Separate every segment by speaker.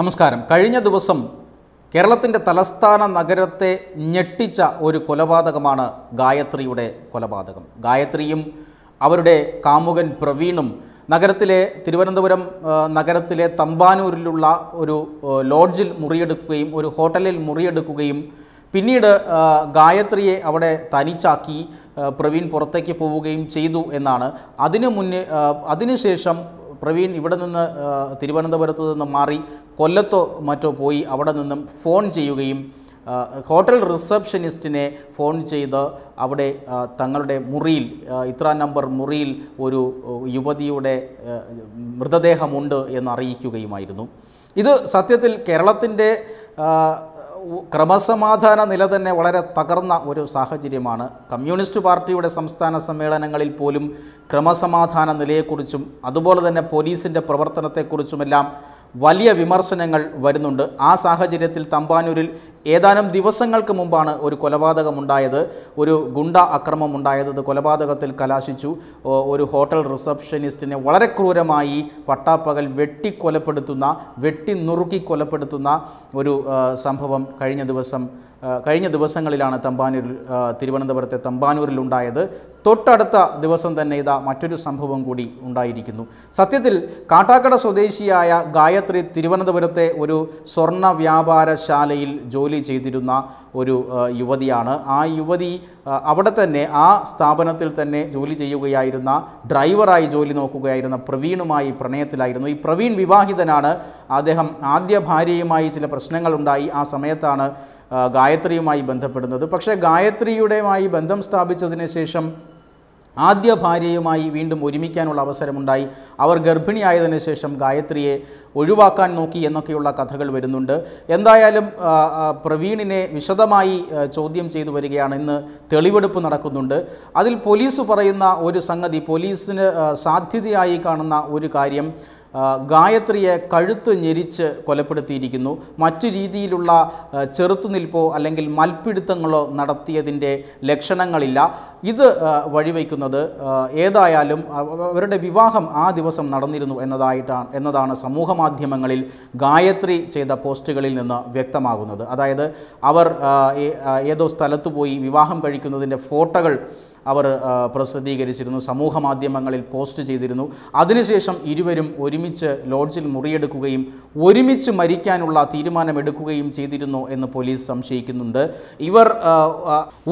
Speaker 1: നമസ്കാരം കഴിഞ്ഞ ദിവസം കേരളത്തിൻ്റെ തലസ്ഥാന നഗരത്തെ ഞെട്ടിച്ച ഒരു കൊലപാതകമാണ് ഗായത്രിയുടെ കൊലപാതകം ഗായത്രിയും അവരുടെ കാമുകൻ പ്രവീണും നഗരത്തിലെ തിരുവനന്തപുരം നഗരത്തിലെ തമ്പാനൂരിലുള്ള ഒരു ലോഡ്ജിൽ മുറിയെടുക്കുകയും ഒരു ഹോട്ടലിൽ മുറിയെടുക്കുകയും പിന്നീട് ഗായത്രിയെ അവിടെ തനിച്ചാക്കി പ്രവീൺ പുറത്തേക്ക് പോവുകയും ചെയ്തു എന്നാണ് അതിനു മുന്നേ അതിനുശേഷം പ്രവീൺ ഇവിടെ നിന്ന് തിരുവനന്തപുരത്ത് നിന്ന് മാറി കൊല്ലത്തോ മറ്റോ പോയി അവിടെ നിന്നും ഫോൺ ചെയ്യുകയും ഹോട്ടൽ റിസപ്ഷനിസ്റ്റിനെ ഫോൺ ചെയ്ത് അവിടെ തങ്ങളുടെ മുറിയിൽ ഇത്ര നമ്പർ മുറിയിൽ ഒരു യുവതിയുടെ മൃതദേഹമുണ്ട് എന്ന് അറിയിക്കുകയുമായിരുന്നു ഇത് സത്യത്തിൽ കേരളത്തിൻ്റെ ക്രമസമാധാന നില തന്നെ വളരെ തകർന്ന ഒരു സാഹചര്യമാണ് കമ്മ്യൂണിസ്റ്റ് പാർട്ടിയുടെ സംസ്ഥാന സമ്മേളനങ്ങളിൽ പോലും ക്രമസമാധാന നിലയെക്കുറിച്ചും അതുപോലെ തന്നെ പോലീസിൻ്റെ പ്രവർത്തനത്തെക്കുറിച്ചുമെല്ലാം വലിയ വിമർശനങ്ങൾ വരുന്നുണ്ട് ആ സാഹചര്യത്തിൽ തമ്പാനൂരിൽ ഏതാനും ദിവസങ്ങൾക്ക് മുമ്പാണ് ഒരു കൊലപാതകമുണ്ടായത് ഒരു ഗുണ്ട അക്രമമുണ്ടായത് അത് കൊലപാതകത്തിൽ കലാശിച്ചു ഒരു ഹോട്ടൽ റിസപ്ഷനിസ്റ്റിനെ വളരെ ക്രൂരമായി പട്ടാപ്പകൽ വെട്ടിക്കൊലപ്പെടുത്തുന്ന വെട്ടി നുറുക്കി കൊലപ്പെടുത്തുന്ന ഒരു സംഭവം കഴിഞ്ഞ ദിവസം കഴിഞ്ഞ ദിവസങ്ങളിലാണ് തമ്പാനൂരിൽ തിരുവനന്തപുരത്തെ തമ്പാനൂരിലുണ്ടായത് തൊട്ടടുത്ത ദിവസം തന്നെ ഇതാ മറ്റൊരു സംഭവം കൂടി ഉണ്ടായിരിക്കുന്നു സത്യത്തിൽ കാട്ടാക്കട സ്വദേശിയായ ഗായത്രി തിരുവനന്തപുരത്തെ ഒരു സ്വർണ്ണ വ്യാപാരശാലയിൽ ജോലി ചെയ്തിരുന്ന ഒരു യുവതിയാണ് ആ യുവതി അവിടെ തന്നെ ആ സ്ഥാപനത്തിൽ തന്നെ ജോലി ചെയ്യുകയായിരുന്ന ഡ്രൈവറായി ജോലി നോക്കുകയായിരുന്ന പ്രവീണുമായി പ്രണയത്തിലായിരുന്നു ഈ പ്രവീൺ വിവാഹിതനാണ് അദ്ദേഹം ആദ്യ ഭാര്യയുമായി ചില പ്രശ്നങ്ങളുണ്ടായി ആ സമയത്താണ് ഗായത്രിയുമായി ബന്ധപ്പെടുന്നത് പക്ഷേ ഗായത്രിയുടെമായി ബന്ധം സ്ഥാപിച്ചതിന് ശേഷം ആദ്യ ഭാര്യയുമായി വീണ്ടും ഒരുമിക്കാനുള്ള അവസരമുണ്ടായി അവർ ഗർഭിണിയായതിനു ശേഷം ഗായത്രിയെ ഒഴിവാക്കാൻ നോക്കി എന്നൊക്കെയുള്ള കഥകൾ വരുന്നുണ്ട് എന്തായാലും പ്രവീണിനെ വിശദമായി ചോദ്യം ചെയ്തു വരികയാണ് ഇന്ന് തെളിവെടുപ്പ് നടക്കുന്നുണ്ട് അതിൽ പോലീസ് പറയുന്ന ഒരു സംഗതി പോലീസിന് സാധ്യതയായി കാണുന്ന ഒരു കാര്യം ഗായത്രിയെ കഴുത്ത് ഞെരിച്ച് കൊലപ്പെടുത്തിയിരിക്കുന്നു മറ്റു രീതിയിലുള്ള ചെറുത്തുനിൽപ്പോ അല്ലെങ്കിൽ മൽപ്പിടുത്തങ്ങളോ നടത്തിയതിൻ്റെ ലക്ഷണങ്ങളില്ല ഇത് വഴിവെക്കുന്നത് ഏതായാലും അവരുടെ വിവാഹം ആ ദിവസം നടന്നിരുന്നു എന്നതായിട്ടാണ് എന്നതാണ് സമൂഹ മാധ്യമങ്ങളിൽ ഗായത്രി ചെയ്ത പോസ്റ്റുകളിൽ നിന്ന് വ്യക്തമാകുന്നത് അതായത് അവർ ഏതോ സ്ഥലത്ത് പോയി വിവാഹം കഴിക്കുന്നതിൻ്റെ ഫോട്ടോകൾ അവർ പ്രസിദ്ധീകരിച്ചിരുന്നു സമൂഹ മാധ്യമങ്ങളിൽ പോസ്റ്റ് ചെയ്തിരുന്നു അതിനുശേഷം ഇരുവരും ഒരുമിച്ച് ലോഡ്ജിൽ മുറിയെടുക്കുകയും ഒരുമിച്ച് മരിക്കാനുള്ള തീരുമാനമെടുക്കുകയും ചെയ്തിരുന്നു എന്ന് പോലീസ് സംശയിക്കുന്നുണ്ട് ഇവർ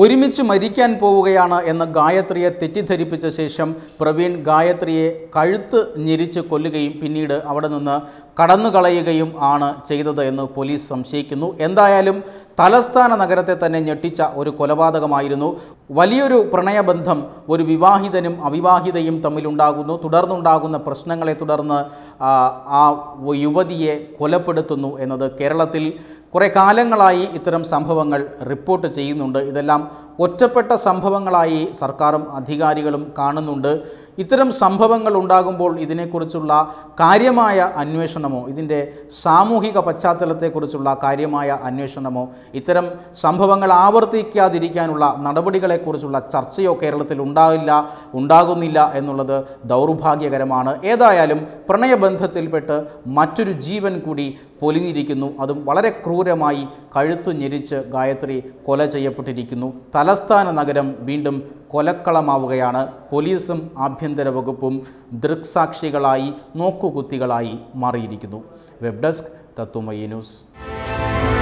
Speaker 1: ഒരുമിച്ച് മരിക്കാൻ പോവുകയാണ് എന്ന ഗായത്രിയെ തെറ്റിദ്ധരിപ്പിച്ച ശേഷം പ്രവീൺ ഗായത്രിയെ കഴുത്ത് ഞെരിച്ച് കൊല്ലുകയും പിന്നീട് അവിടെ നിന്ന് കടന്നുകളയുകയും ആണ് ചെയ്തത് എന്ന് പോലീസ് സംശയിക്കുന്നു എന്തായാലും തലസ്ഥാന നഗരത്തെ തന്നെ ഞെട്ടിച്ച ഒരു കൊലപാതകമായിരുന്നു വലിയൊരു പ്രണയ പ്രണയബന്ധം ഒരു വിവാഹിതനും അവിവാഹിതയും തമ്മിലുണ്ടാകുന്നു തുടർന്നുണ്ടാകുന്ന പ്രശ്നങ്ങളെ തുടർന്ന് ആ യുവതിയെ കൊലപ്പെടുത്തുന്നു എന്നത് കേരളത്തിൽ കുറേ കാലങ്ങളായി ഇത്തരം സംഭവങ്ങൾ റിപ്പോർട്ട് ചെയ്യുന്നുണ്ട് ഇതെല്ലാം ഒറ്റപ്പെട്ട സംഭവങ്ങളായി സർക്കാരും അധികാരികളും കാണുന്നുണ്ട് ഇത്തരം സംഭവങ്ങൾ ഉണ്ടാകുമ്പോൾ ഇതിനെക്കുറിച്ചുള്ള കാര്യമായ അന്വേഷണമോ ഇതിൻ്റെ സാമൂഹിക പശ്ചാത്തലത്തെക്കുറിച്ചുള്ള കാര്യമായ അന്വേഷണമോ ഇത്തരം സംഭവങ്ങൾ ആവർത്തിക്കാതിരിക്കാനുള്ള നടപടികളെക്കുറിച്ചുള്ള ചർച്ചയോ കേരളത്തിൽ ഉണ്ടാകില്ല ഉണ്ടാകുന്നില്ല എന്നുള്ളത് ദൗർഭാഗ്യകരമാണ് ഏതായാലും പ്രണയബന്ധത്തിൽപ്പെട്ട് മറ്റൊരു ജീവൻ കൂടി പൊലിഞ്ഞിരിക്കുന്നു അതും വളരെ ക്രൂരമായി കഴുത്തു ഞെരിച്ച് ഗായത്രി കൊല ചെയ്യപ്പെട്ടിരിക്കുന്നു തല തലസ്ഥാന നഗരം വീണ്ടും കൊലക്കളമാവുകയാണ് പോലീസും ആഭ്യന്തര വകുപ്പും ദൃക്സാക്ഷികളായി നോക്കുകുത്തികളായി മാറിയിരിക്കുന്നു വെബ് ഡെസ്ക് തത്തുമയി ന്യൂസ്